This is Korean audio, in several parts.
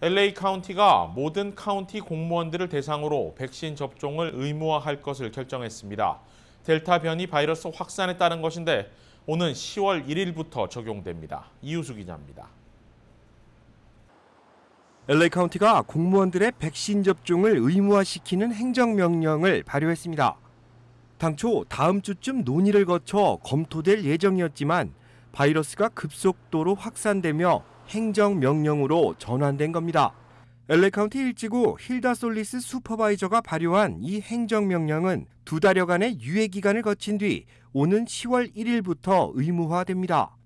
LA 카운티가 모든 카운티 공무원들을 대상으로 백신 접종을 의무화할 것을 결정했습니다. 델타 변이 바이러스 확산에 따른 것인데 오는 10월 1일부터 적용됩니다. 이우수 기자입니다. LA 카운티가 공무원들의 백신 접종을 의무화시키는 행정명령을 발효했습니다. 당초 다음 주쯤 논의를 거쳐 검토될 예정이었지만 바이러스가 급속도로 확산되며 행정명령으로 전환된 겁니다. l a 카운티 일지구 힐다 솔리스 슈퍼바이저가 발효한 이 행정명령은 두 달여간의 유예기간을 거친 뒤 오는 10월 1일부터 의무화됩니다.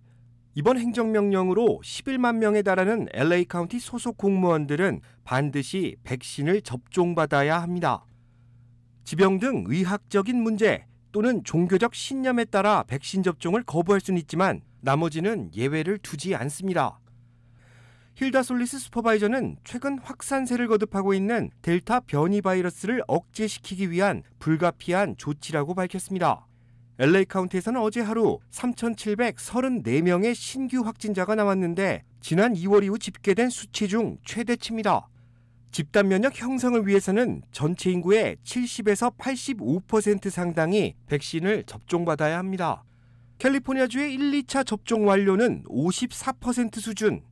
이번 행정명령으로 11만 명에 달하는 LA 카운티 소속 공무원들은 반드시 백신을 접종받아야 합니다. 지병 등 의학적인 문제 또는 종교적 신념에 따라 백신 접종을 거부할 수는 있지만 나머지는 예외를 두지 않습니다. 힐다 솔리스 슈퍼바이저는 최근 확산세를 거듭하고 있는 델타 변이 바이러스를 억제시키기 위한 불가피한 조치라고 밝혔습니다. LA 카운티에서는 어제 하루 3,734명의 신규 확진자가 나왔는데 지난 2월 이후 집계된 수치 중 최대치입니다. 집단 면역 형성을 위해서는 전체 인구의 70에서 85% 상당이 백신을 접종받아야 합니다. 캘리포니아주의 1, 2차 접종 완료는 54% 수준,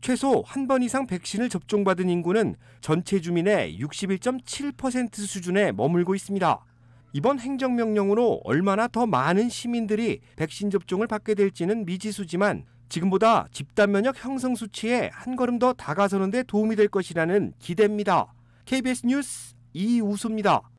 최소 한 번 이상 백신을 접종받은 인구는 전체 주민의 61.7% 수준에 머물고 있습니다. 이번 행정명령으로 얼마나 더 많은 시민들이 백신 접종을 받게 될지는 미지수지만 지금보다 집단 면역 형성 수치에 한 걸음 더 다가서는 데 도움이 될 것이라는 기대입니다. KBS 뉴스 이우수입니다.